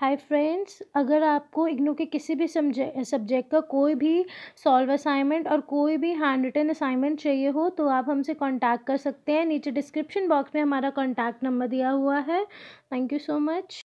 hi friends अगर आपको इग्नो के किसी भी सब्जेक्ट का कोई भी सॉल्व असाइनमेंट और कोई भी हैंड रिटन असाइनमेंट चाहिए हो तो आप हमसे कांटेक्ट कर सकते हैं नीचे डिस्क्रिप्शन बॉक्स में हमारा कांटेक्ट नंबर दिया हुआ है थैंक यू सो मच